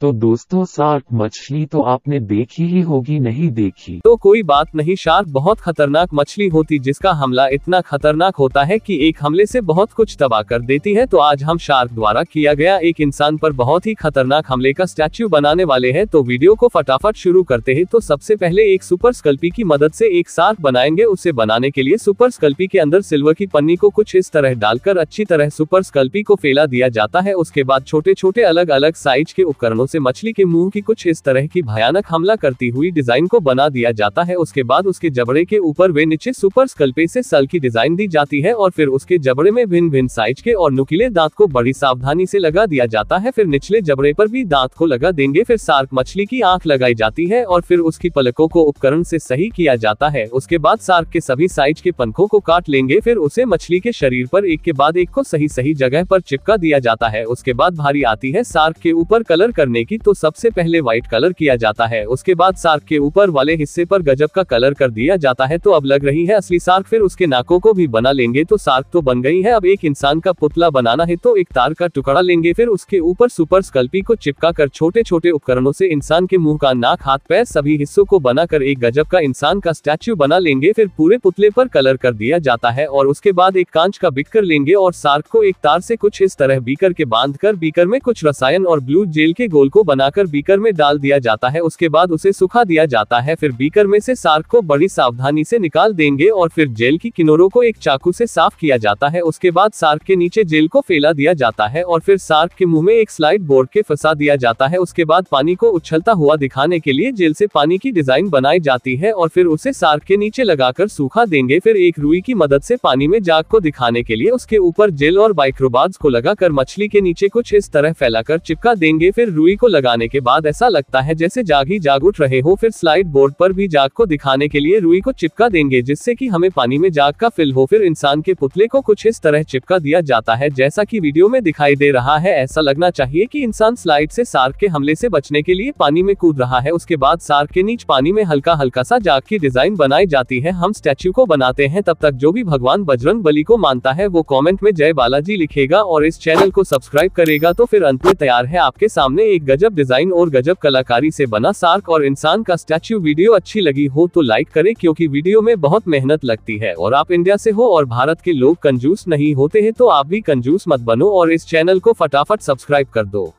तो दोस्तों सार्क मछली तो आपने देखी ही होगी नहीं देखी तो कोई बात नहीं शार्क बहुत खतरनाक मछली होती जिसका हमला इतना खतरनाक होता है कि एक हमले से बहुत कुछ तबाह कर देती है तो आज हम शार्क द्वारा किया गया एक इंसान पर बहुत ही खतरनाक हमले का स्टैच्यू बनाने वाले हैं तो वीडियो को फटाफट शुरू करते है तो सबसे पहले एक सुपर स्कल्पी की मदद ऐसी एक शार्क बनाएंगे उसे बनाने के लिए सुपर स्कल्पी के अंदर सिल्वर की पन्नी को कुछ इस तरह डालकर अच्छी तरह सुपर स्कल्पी को फैला दिया जाता है उसके बाद छोटे छोटे अलग अलग साइज के उपकरणों दांतों से मछली के मुंह की कुछ इस तरह की भयानक हमला करती हुई डिजाइन को बना दिया जाता है उसके बाद उसके जबड़े के ऊपर वे नीचे सुपर स्कल्पे से सल की डिजाइन दी जाती है और फिर उसके जबड़े में भिन्न भिन्न साइज के और नुकीले दांत को बड़ी सावधानी से लगा दिया जाता है फिर निचले जबड़े पर भी दांत को लगा देंगे फिर सार्क मछली की आंख लगाई जाती है और फिर उसकी पलकों को उपकरण से सही किया जाता है उसके बाद सार्क के सभी साइज के पंखों को काट लेंगे फिर उसे मछली के शरीर पर एक के बाद एक को सही सही जगह पर चिपका दिया जाता है उसके बाद भारी आती है सार्क के ऊपर कलर करने करने की तो सबसे पहले व्हाइट कलर किया जाता है उसके बाद सार्क के ऊपर वाले हिस्से पर गजब का कलर कर दिया जाता है तो अब लग रही है असली सार्क फिर उसके नाकों को भी बना लेंगे तो सार्क तो बन गई है अब एक इंसान का पुतला बनाना है तो एक तार का टुकड़ा लेंगे फिर उसके ऊपर सुपर स्कल्पी को चिपका कर छोटे छोटे उपकरणों से इंसान के मुंह का नाक हाथ पैर सभी हिस्सों को बनाकर एक गजब का इंसान का स्टैच्यू बना लेंगे फिर पूरे पुतले पर कलर कर दिया जाता है और उसके बाद एक कांच का बिकर लेंगे और सार्क को एक तार से कुछ इस तरह बीकर के बांध कर बीकर में कुछ रसायन और ब्लू जेल के गोल घोल को बनाकर बीकर में डाल दिया जाता है उसके बाद उसे सुखा दिया जाता है फिर बीकर में से सार्क को बड़ी सावधानी से निकाल देंगे और फिर जेल की किनोरों को एक चाकू से साफ किया जाता है उसके बाद सार्क के नीचे जेल को फैला दिया जाता है और फिर सार्क के मुंह में एक स्लाइड बोर्ड के फंसा दिया जाता है उसके बाद पानी को उछलता हुआ दिखाने के लिए जेल से पानी की डिजाइन बनाई जाती है और फिर उसे सार्क के नीचे लगाकर सूखा देंगे फिर एक रुई की मदद से पानी में जाग को दिखाने के लिए उसके ऊपर जेल और बाइक्रोबाज को लगाकर मछली के नीचे कुछ इस तरह फैलाकर चिपका देंगे फिर रुई छवि को लगाने के बाद ऐसा लगता है जैसे जाग ही जाग उठ रहे हो फिर स्लाइड बोर्ड पर भी जाग को दिखाने के लिए रुई को चिपका देंगे जिससे कि हमें पानी में जाग का फिल हो फिर इंसान के पुतले को कुछ इस तरह चिपका दिया जाता है जैसा की वीडियो में दिखाई दे रहा है ऐसा लगना चाहिए की इंसान स्लाइड से सार्क के हमले से बचने के लिए पानी में कूद रहा है उसके बाद सार्क के नीच पानी में हल्का हल्का सा जाग की डिजाइन बनाई जाती है हम स्टैच्यू को बनाते हैं तब तक जो भी भगवान बजरंग बली को मानता है वो कॉमेंट में जय बालाजी लिखेगा और इस चैनल को सब्सक्राइब करेगा तो फिर अंत में तैयार है आपके सामने एक गजब डिजाइन और गजब कलाकारी से बना सार्क और इंसान का स्टैच्यू वीडियो अच्छी लगी हो तो लाइक करें क्योंकि वीडियो में बहुत मेहनत लगती है और आप इंडिया से हो और भारत के लोग कंजूस नहीं होते हैं तो आप भी कंजूस मत बनो और इस चैनल को फटाफट सब्सक्राइब कर दो